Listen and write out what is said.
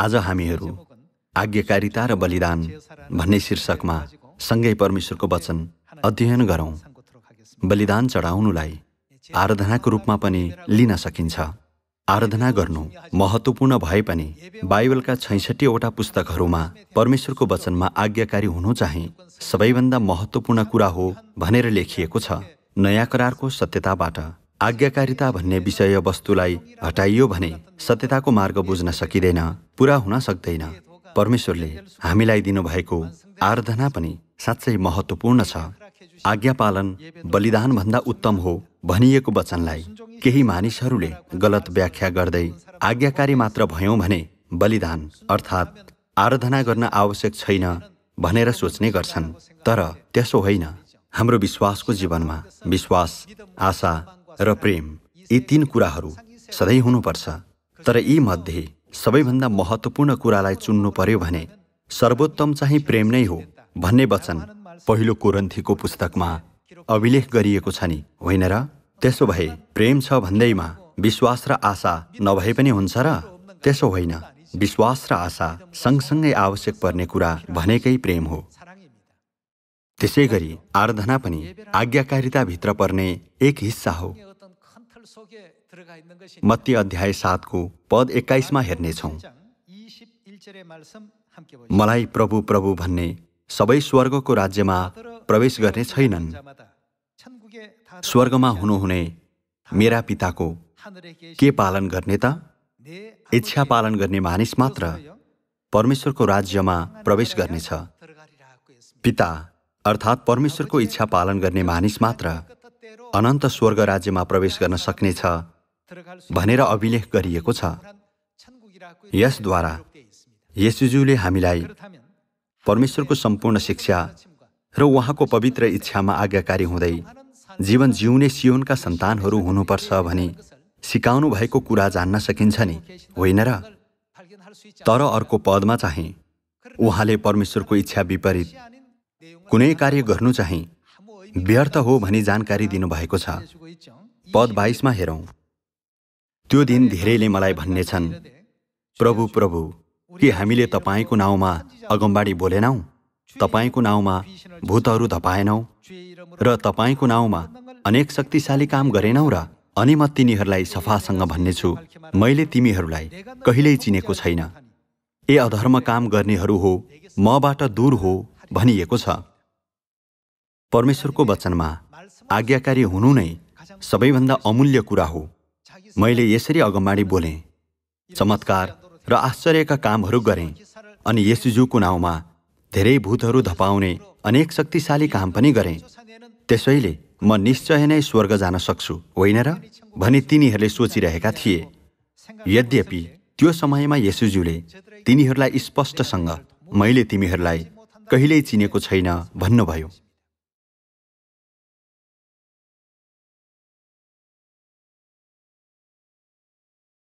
आज हामीहरू आज्ञाकारिता र बलिदान भन्ने शीर्षकमा सँगै परमेश्वरको वचन अध्ययन गरौँ बलिदान चढाउनुलाई आराधनाको रूपमा पनि लिन सकिन्छ आराधना गर्नु महत्त्वपूर्ण भए पनि बाइबलका छैसठीवटा पुस्तकहरूमा परमेश्वरको वचनमा आज्ञाकारी हुनु चाहिँ सबैभन्दा महत्त्वपूर्ण कुरा हो भनेर लेखिएको छ नयाँ करारको सत्यताबाट आज्ञाकारिता भन्ने विषयवस्तुलाई हटाइयो भने सत्यताको मार्ग बुझ्न सकिँदैन पुरा हुन सक्दैन परमेश्वरले हामीलाई दिनुभएको आराधना पनि साँच्चै महत्त्वपूर्ण छ आज्ञापालन पालन बलिदानभन्दा उत्तम हो भनिएको वचनलाई केही मानिसहरूले गलत व्याख्या गर्दै आज्ञाकारी मात्र भयौँ भने बलिदान अर्थात् आराधना गर्न आवश्यक छैन भनेर सोच्ने गर्छन् तर त्यसो होइन हाम्रो विश्वासको जीवनमा विश्वास आशा र प्रेम यी तीन कुराहरू सधैँ हुनुपर्छ तर यी मध्ये सबैभन्दा महत्त्वपूर्ण कुरालाई चुन्नु पर्यो भने सर्वोत्तम चाहिँ प्रेम नै हो भन्ने वचन पहिलो कोरन्थीको पुस्तकमा अभिलेख गरिएको छ नि होइन र त्यसो भए प्रेम छ भन्दैमा विश्वास र आशा नभए पनि हुन्छ र त्यसो होइन विश्वास र आशा सँगसँगै आवश्यक पर्ने कुरा भनेकै प्रेम हो त्यसै गरी आराधना पनि आज्ञाकारिताभित्र पर्ने एक हिस्सा हो मत्ती अध्याय सातको पद एक्काइसमा हेर्नेछौँ मलाई प्रभु प्रभु भन्ने सबै स्वर्गको राज्यमा प्रवेश गर्ने छैनन् स्वर्गमा हुनुहुने मेरा पिताको के पालन गर्ने त इच्छा पालन गर्ने मानिस मात्र परमेश्वरको राज्यमा प्रवेश गर्नेछ पिता अर्थात् परमेश्वरको इच्छा पालन गर्ने मानिस मात्र अनन्त स्वर्ग राज्यमा प्रवेश गर्न सक्नेछ भनेर अभिलेख गरिएको छ यसद्वारा यसुज्यूले हामीलाई परमेश्वरको सम्पूर्ण शिक्षा र उहाँको पवित्र इच्छामा आज्ञाकारी हुँदै जीवन जिउने सियोनका सन्तानहरू हुनुपर्छ भने सिकाउनु भएको कुरा जान्न सकिन्छ नि होइन र तर अर्को पदमा चाहिँ उहाँले परमेश्वरको इच्छा विपरीत कुनै कार्य गर्नु चाहिँ व्यर्थ हो भनी जानकारी दिनुभएको छ पद बाइसमा हेरौँ त्यो दिन धेरैले मलाई भन्नेछन् प्रभु प्रभु के हामीले तपाईँको नाउँमा अगमबाडी बोलेनौँ तपाईँको नाउँमा भूतहरू धपाएनौँ र तपाईँको नाउँमा अनेक शक्तिशाली काम गरेनौँ र अनि म तिनीहरूलाई सफासँग भन्नेछु मैले तिमीहरूलाई कहिल्यै चिनेको छैन ए अधर्म काम गर्नेहरू हो मबाट दूर हो भनिएको छ परमेश्वरको वचनमा आज्ञाकारी हुनु नै सबैभन्दा अमूल्य कुरा हो मैले यसरी अगमबाडी बोलेँ चमत्कार र आश्चर्यका कामहरू गरेँ अनि यसुजुको नाउँमा धेरै भूतहरू धपाउने अनेक शक्तिशाली काम पनि गरेँ त्यसैले म निश्चय नै स्वर्ग जान सक्छु होइन र भनी तिनीहरूले सोचिरहेका थिए यद्यपि त्यो समयमा यसुज्यूले तिनीहरूलाई स्पष्टसँग मैले तिमीहरूलाई कहिल्यै चिनेको छैन भन्नुभयो